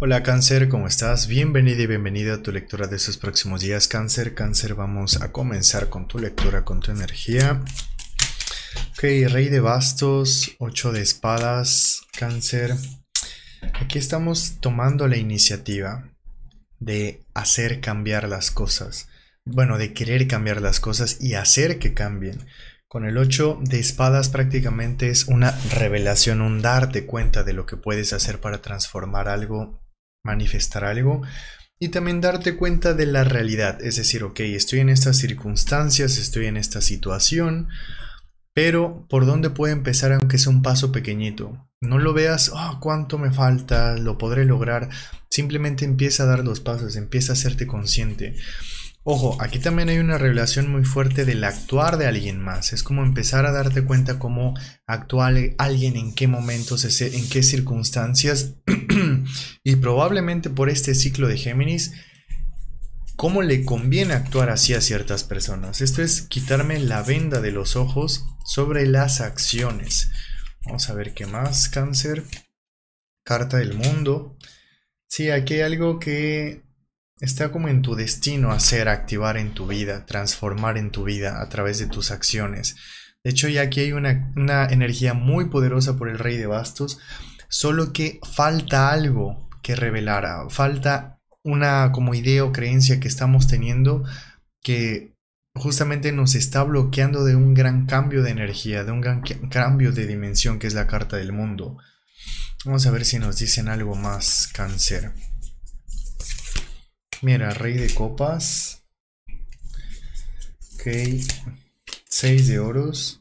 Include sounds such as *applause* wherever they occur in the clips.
Hola cáncer, ¿cómo estás? Bienvenido y bienvenida a tu lectura de estos próximos días cáncer. Cáncer, vamos a comenzar con tu lectura, con tu energía. Ok, rey de bastos, Ocho de espadas, cáncer. Aquí estamos tomando la iniciativa de hacer cambiar las cosas. Bueno, de querer cambiar las cosas y hacer que cambien. Con el 8 de espadas prácticamente es una revelación, un darte cuenta de lo que puedes hacer para transformar algo manifestar algo y también darte cuenta de la realidad, es decir, ok, estoy en estas circunstancias, estoy en esta situación, pero ¿por dónde puedo empezar aunque sea un paso pequeñito? No lo veas, ah, cuánto me falta, lo podré lograr, simplemente empieza a dar los pasos, empieza a hacerte consciente. Ojo, aquí también hay una revelación muy fuerte del actuar de alguien más. Es como empezar a darte cuenta cómo actúa alguien en qué momentos, en qué circunstancias. *clears throat* y probablemente por este ciclo de Géminis, cómo le conviene actuar así a ciertas personas. Esto es quitarme la venda de los ojos sobre las acciones. Vamos a ver qué más, cáncer. Carta del mundo. Sí, aquí hay algo que está como en tu destino hacer, activar en tu vida, transformar en tu vida a través de tus acciones. De hecho, ya aquí hay una, energía muy poderosa por el rey de bastos, solo que falta algo que revelara, ah, falta una como idea o creencia que estamos teniendo que justamente nos está bloqueando de un gran cambio de energía, de un gran cambio de dimensión que es la carta del mundo. Vamos a ver si nos dicen algo más, cáncer. Mira, rey de copas. Ok. Seis de oros.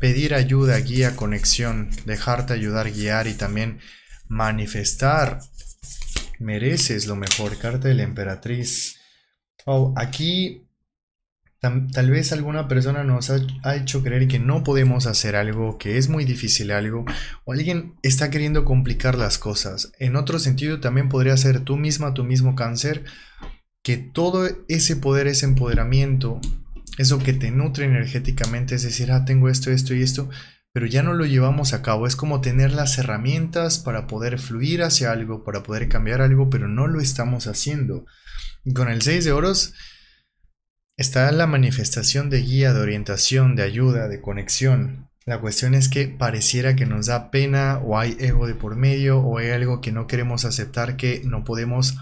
Pedir ayuda, guía, conexión. Dejarte ayudar, guiar y también manifestar. Mereces lo mejor. Carta de la emperatriz. Oh, aquí Tal vez alguna persona nos ha, hecho creer que no podemos hacer algo, que es muy difícil algo, o alguien está queriendo complicar las cosas. En otro sentido, también podría ser tú misma, tu mismo cáncer, que todo ese poder, ese empoderamiento, eso que te nutre energéticamente, es decir, ah, tengo esto, esto y esto, pero ya no lo llevamos a cabo. Es como tener las herramientas para poder fluir hacia algo, para poder cambiar algo, pero no lo estamos haciendo. Y con el 6 de oros Está la manifestación de guía, de orientación, de ayuda, de conexión. La cuestión es que pareciera que nos da pena o hay ego de por medio o hay algo que no queremos aceptar que no podemos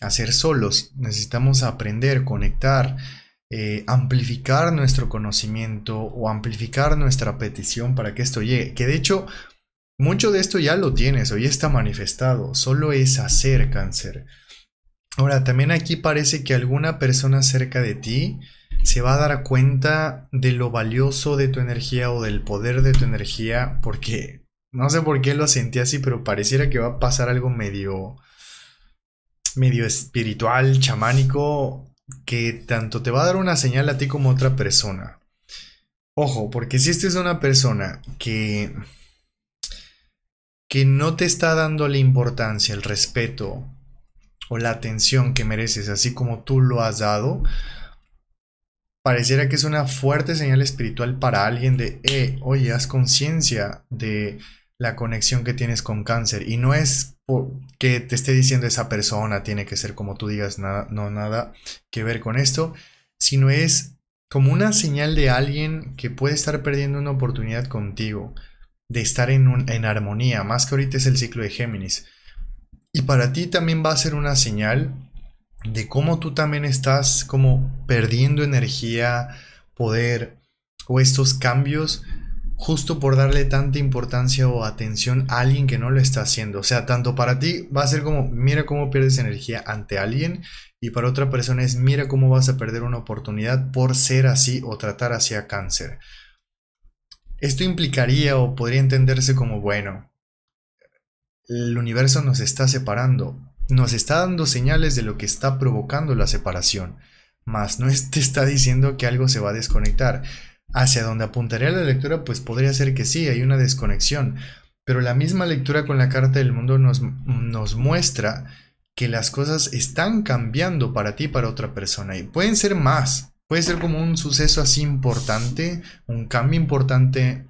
hacer solos. Necesitamos aprender, conectar, eh, amplificar nuestro conocimiento o amplificar nuestra petición para que esto llegue. Que de hecho, mucho de esto ya lo tienes, hoy está manifestado, solo es hacer cáncer. Ahora, también aquí parece que alguna persona cerca de ti se va a dar cuenta de lo valioso de tu energía o del poder de tu energía, porque no sé por qué lo sentí así, pero pareciera que va a pasar algo medio, medio espiritual, chamánico, que tanto te va a dar una señal a ti como a otra persona. Ojo, porque si esta es una persona que que no te está dando la importancia, el respeto, o la atención que mereces, así como tú lo has dado, pareciera que es una fuerte señal espiritual para alguien de, eh, oye, haz conciencia de la conexión que tienes con cáncer. Y no es que te esté diciendo esa persona, tiene que ser como tú digas, nada, no nada que ver con esto, sino es como una señal de alguien que puede estar perdiendo una oportunidad contigo, de estar en, en armonía, más que ahorita es el ciclo de Géminis. Y para ti también va a ser una señal de cómo tú también estás como perdiendo energía, poder o estos cambios justo por darle tanta importancia o atención a alguien que no lo está haciendo. O sea, tanto para ti va a ser como, mira cómo pierdes energía ante alguien y para otra persona es, mira cómo vas a perder una oportunidad por ser así o tratar hacia cáncer. Esto implicaría o podría entenderse como, bueno, el universo nos está separando, nos está dando señales de lo que está provocando la separación, más no te está diciendo que algo se va a desconectar. Hacia donde apuntaría la lectura, pues podría ser que sí, hay una desconexión, pero la misma lectura con la carta del mundo nos, nos muestra que las cosas están cambiando para ti y para otra persona, y pueden ser más, puede ser como un suceso así importante, un cambio importante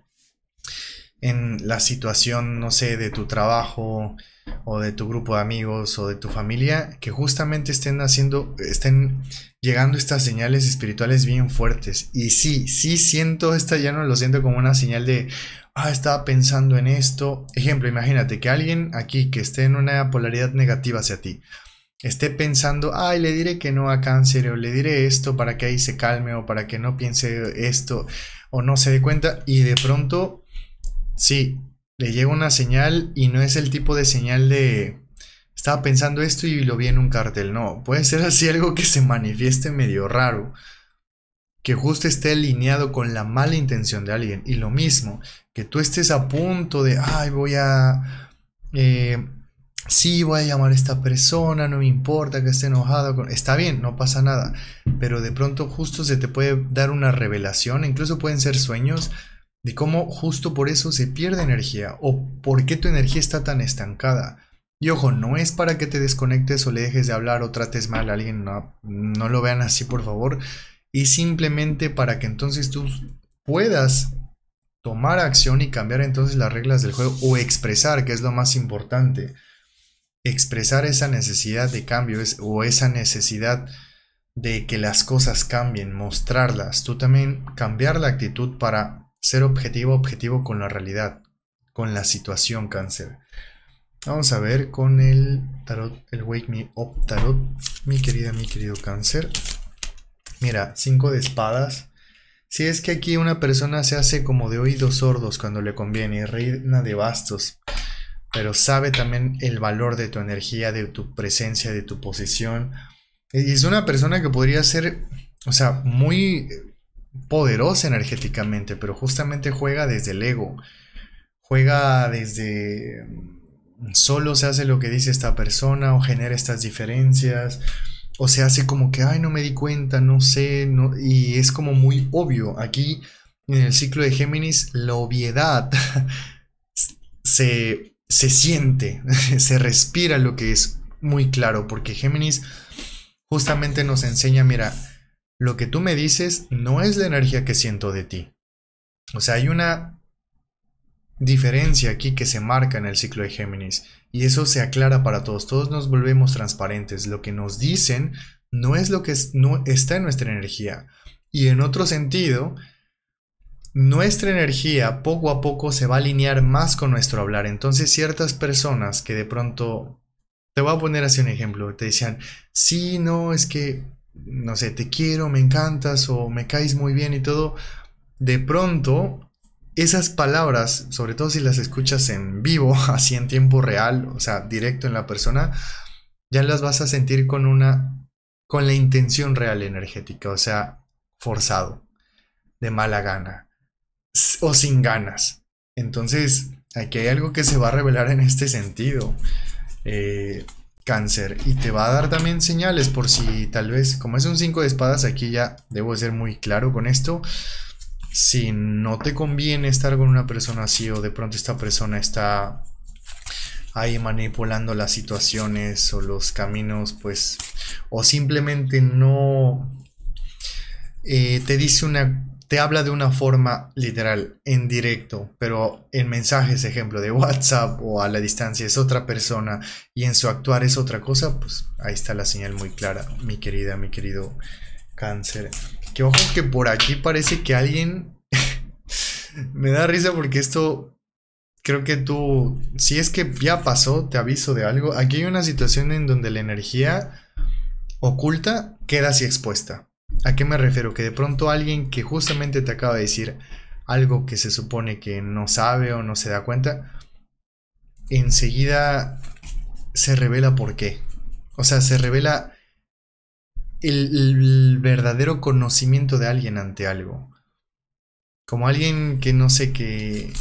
en la situación, no sé, de tu trabajo o de tu grupo de amigos o de tu familia, que justamente estén haciendo, estén llegando estas señales espirituales bien fuertes. Y sí, sí siento esta, ya no lo siento como una señal de, ah, estaba pensando en esto. Ejemplo, imagínate que alguien aquí que esté en una polaridad negativa hacia ti, esté pensando, ay, le diré que no a cáncer o le diré esto para que ahí se calme o para que no piense esto o no se dé cuenta y de pronto Sí, le llega una señal y no es el tipo de señal de estaba pensando esto y lo vi en un cartel, no, puede ser así algo que se manifieste medio raro, que justo esté alineado con la mala intención de alguien y lo mismo, que tú estés a punto de, ay, voy a... Eh, sí, voy a llamar a esta persona, no me importa que esté enojado, está bien, no pasa nada, pero de pronto justo se te puede dar una revelación, incluso pueden ser sueños de cómo justo por eso se pierde energía o por qué tu energía está tan estancada. Y ojo, no es para que te desconectes o le dejes de hablar o trates mal a alguien, no, no lo vean así por favor. Y simplemente para que entonces tú puedas tomar acción y cambiar entonces las reglas del juego o expresar, que es lo más importante. Expresar esa necesidad de cambio o esa necesidad de que las cosas cambien, mostrarlas. Tú también cambiar la actitud para ser objetivo, objetivo con la realidad, con la situación cáncer. Vamos a ver con el tarot, el Wake Me Up Tarot, mi querida, mi querido cáncer. Mira, cinco de espadas. Si es que aquí una persona se hace como de oídos sordos cuando le conviene, reina de bastos, pero sabe también el valor de tu energía, de tu presencia, de tu posición. Y es una persona que podría ser, o sea, muy poderosa energéticamente, pero justamente juega desde el ego. Juega desde mm, solo se hace lo que dice esta persona o genera estas diferencias o se hace como que, ay, no me di cuenta, no sé, y es como muy obvio. Aquí en el ciclo de Géminis, la obviedad *laughs* se, se siente, *laughs* se respira lo que es muy claro, porque Géminis justamente nos enseña, mira, lo que tú me dices no es la energía que siento de ti. O sea, hay una diferencia aquí que se marca en el ciclo de Géminis y eso se aclara para todos. Todos nos volvemos transparentes. Lo que nos dicen no es lo que no está en nuestra energía. Y en otro sentido, nuestra energía poco a poco se va a alinear más con nuestro hablar. Entonces ciertas personas que de pronto, te voy a poner así un ejemplo, te decían, sí, no, es que no sé, te quiero, me encantas o me caes muy bien y todo, de pronto esas palabras, sobre todo si las escuchas en vivo, *laughs* así en tiempo real, o sea, directo en la persona, ya las vas a sentir con una con la intención real energética, o sea, forzado, de mala gana o sin ganas. Entonces, aquí hay algo que se va a revelar en este sentido. Eh, cáncer y te va a dar también señales por si tal vez, como es un 5 de espadas, aquí ya debo ser muy claro con esto. Si no te conviene estar con una persona así o de pronto esta persona está ahí manipulando las situaciones o los caminos, pues, o simplemente no eh, te dice una te habla de una forma literal, en directo, pero en mensajes, ejemplo, de WhatsApp o a la distancia es otra persona y en su actuar es otra cosa, pues ahí está la señal muy clara, mi querida, mi querido cáncer. Que ojo que por aquí parece que alguien... *laughs* Me da risa porque esto creo que tú, si es que ya pasó, te aviso de algo. Aquí hay una situación en donde la energía oculta queda así expuesta. ¿A qué me refiero? Que de pronto alguien que justamente te acaba de decir algo que se supone que no sabe o no se da cuenta, enseguida se revela por qué. O sea, se revela el, verdadero conocimiento de alguien ante algo. Como alguien que no sé, que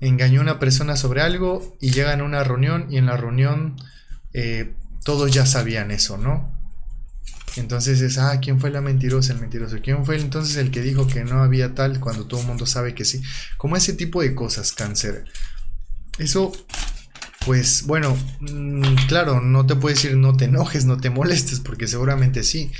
engañó a una persona sobre algo y llega a una reunión y en la reunión eh, todos ya sabían eso, ¿no? Entonces es, ah, ¿quién fue la mentirosa? El mentiroso. ¿Quién fue entonces el que dijo que no había tal cuando todo el mundo sabe que sí? Como ese tipo de cosas, cáncer. Eso, pues bueno, mm, claro, no te puedes decir no te enojes, no te molestes, porque seguramente sí.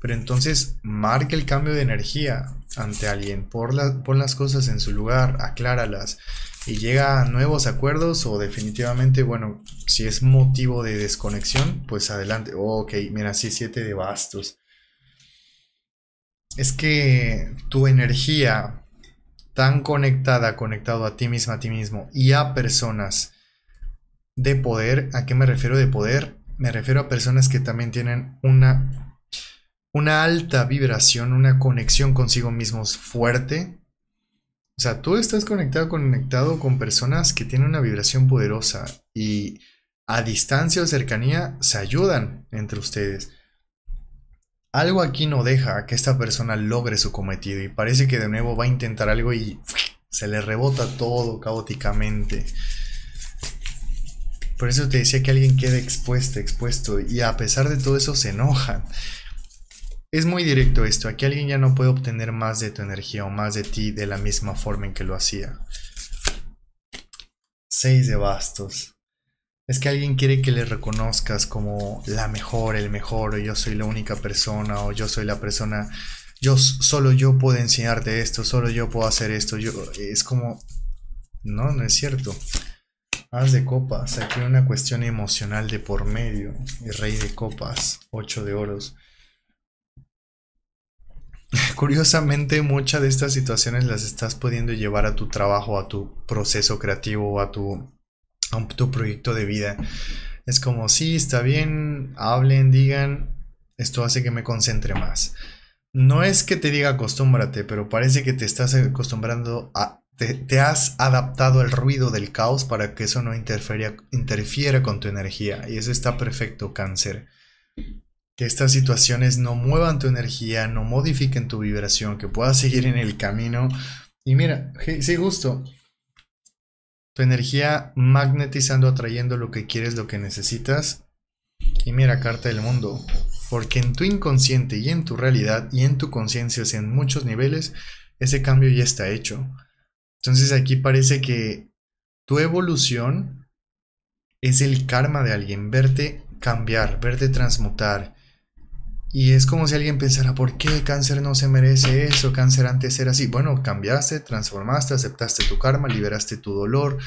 Pero entonces marca el cambio de energía ante alguien, pon, pon las cosas en su lugar, acláralas y llega a nuevos acuerdos o definitivamente, bueno, si es motivo de desconexión, pues adelante. Oh, ok, mira, sí, siete de bastos. Es que tu energía tan conectada, conectado a ti misma, a ti mismo y a personas de poder, ¿a qué me refiero de poder? Me refiero a personas que también tienen una, una alta vibración, una conexión consigo mismos fuerte, o sea, tú estás conectado, conectado con personas que tienen una vibración poderosa y a distancia o cercanía se ayudan entre ustedes. Algo aquí no deja que esta persona logre su cometido y parece que de nuevo va a intentar algo y se le rebota todo caóticamente. Por eso te decía que alguien queda expuesto, expuesto y a pesar de todo eso se enojan. Es muy directo esto, aquí alguien ya no puede obtener más de tu energía o más de ti de la misma forma en que lo hacía. Seis de bastos. Es que alguien quiere que le reconozcas como la mejor, el mejor, o yo soy la única persona, o yo soy la persona, yo solo yo puedo enseñarte esto, solo yo puedo hacer esto, yo es como no, no es cierto. Haz de copas, aquí una cuestión emocional de por medio, rey de copas, 8 de oros. *laughs* Curiosamente, muchas de estas situaciones las estás pudiendo llevar a tu trabajo, a tu proceso creativo, a tu, proyecto de vida. Es como, sí, está bien, hablen, digan, esto hace que me concentre más. No es que te diga acostúmbrate, pero parece que te estás acostumbrando a... Te, has adaptado al ruido del caos para que eso no interfiera, interfiera con tu energía. Y eso está perfecto, cáncer que estas situaciones no muevan tu energía, no modifiquen tu vibración, que puedas seguir en el camino. Y mira, sí, justo. Tu energía magnetizando, atrayendo lo que quieres, lo que necesitas. Y mira, carta del mundo. Porque en tu inconsciente y en tu realidad y en tu conciencia, en muchos niveles, ese cambio ya está hecho. Entonces aquí parece que tu evolución es el karma de alguien, verte cambiar, verte transmutar, y es como si alguien pensara, ¿por qué cáncer no se merece eso? Cáncer antes era así. Bueno, cambiaste, transformaste, aceptaste tu karma, liberaste tu dolor,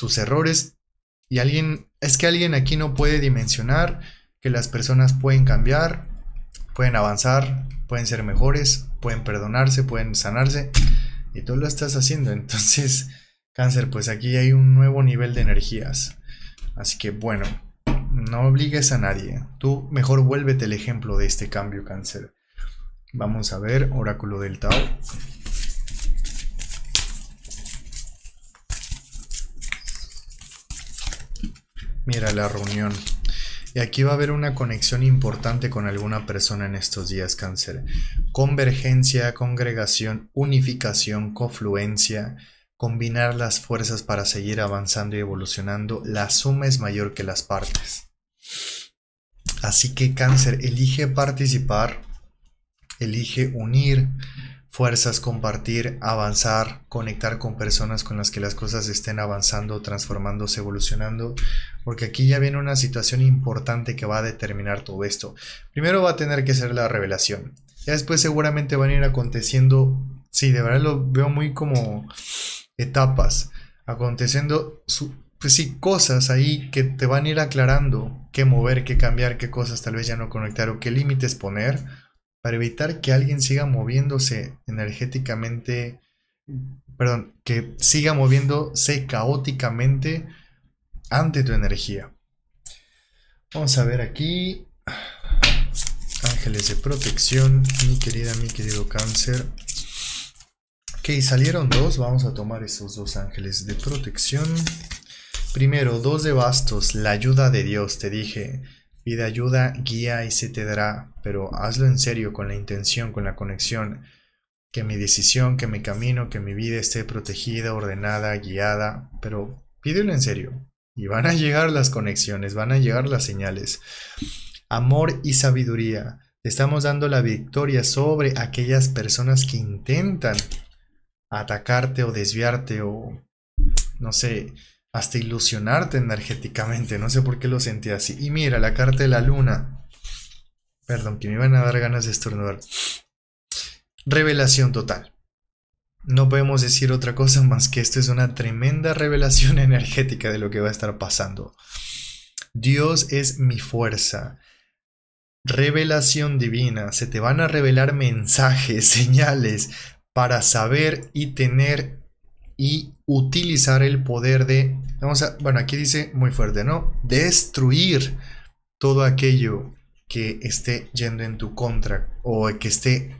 tus errores. Y alguien, es que alguien aquí no puede dimensionar que las personas pueden cambiar, pueden avanzar, pueden ser mejores, pueden perdonarse, pueden sanarse. Y tú lo estás haciendo. Entonces, cáncer, pues aquí hay un nuevo nivel de energías. Así que bueno, no obligues a nadie. Tú mejor vuélvete el ejemplo de este cambio cáncer. Vamos a ver, oráculo del Tao. Mira la reunión. Y aquí va a haber una conexión importante con alguna persona en estos días, cáncer. Convergencia, congregación, unificación, confluencia, combinar las fuerzas para seguir avanzando y evolucionando. La suma es mayor que las partes. Así que cáncer, elige participar, elige unir fuerzas, compartir, avanzar, conectar con personas con las que las cosas estén avanzando, transformándose, evolucionando, porque aquí ya viene una situación importante que va a determinar todo esto. Primero va a tener que ser la revelación. Ya después seguramente van a ir aconteciendo, sí, de verdad lo veo muy como etapas, aconteciendo su pues sí, cosas ahí que te van a ir aclarando qué mover, qué cambiar, qué cosas tal vez ya no conectar o qué límites poner para evitar que alguien siga moviéndose energéticamente, perdón, que siga moviéndose caóticamente ante tu energía. Vamos a ver aquí. Ángeles de protección, mi querida, mi querido cáncer. Ok, salieron dos, vamos a tomar esos dos ángeles de protección. Primero, dos de bastos, la ayuda de Dios, te dije. Pide ayuda, guía y se te dará, pero hazlo en serio, con la intención, con la conexión. Que mi decisión, que mi camino, que mi vida esté protegida, ordenada, guiada, pero pídelo en serio. Y van a llegar las conexiones, van a llegar las señales. Amor y sabiduría. Te estamos dando la victoria sobre aquellas personas que intentan atacarte o desviarte o, no sé, hasta ilusionarte energéticamente. No sé por qué lo sentí así. Y mira, la carta de la luna. Perdón, que me iban a dar ganas de estornudar. Revelación total. No podemos decir otra cosa más que esto es una tremenda revelación *laughs* energética de lo que va a estar pasando. Dios es mi fuerza. Revelación divina. Se te van a revelar mensajes, *laughs* señales para saber y tener y utilizar el poder de, vamos a, bueno, aquí dice muy fuerte, ¿no? Destruir todo aquello que esté yendo en tu contra o que esté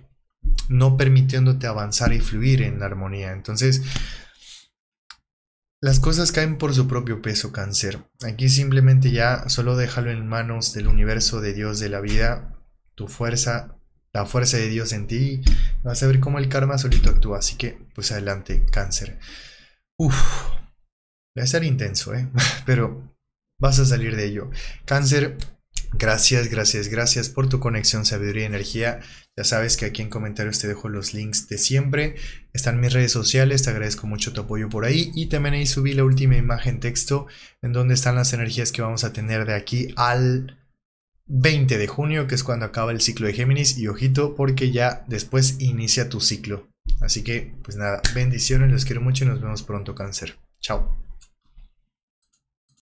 no permitiéndote avanzar y fluir en la armonía. Entonces, las cosas caen por su propio peso, cáncer. Aquí simplemente ya solo déjalo en manos del universo, de Dios, de la vida, tu fuerza, la fuerza de Dios en ti. Vas a ver cómo el karma solito actúa. Así que, pues adelante, cáncer. Uf, va a ser intenso, ¿eh? *laughs* Pero vas a salir de ello. Cáncer, gracias, gracias, gracias por tu conexión, sabiduría y energía. Ya sabes que aquí en comentarios te dejo los links de siempre. Están mis redes sociales, te agradezco mucho tu apoyo por ahí. Y también ahí subí la última imagen texto en donde están las energías que vamos a tener de aquí al 20 de junio, que es cuando acaba el ciclo de Géminis. Y ojito, porque ya después inicia tu ciclo. Así que, pues nada, bendiciones, les quiero mucho y nos vemos pronto, cáncer. Chao.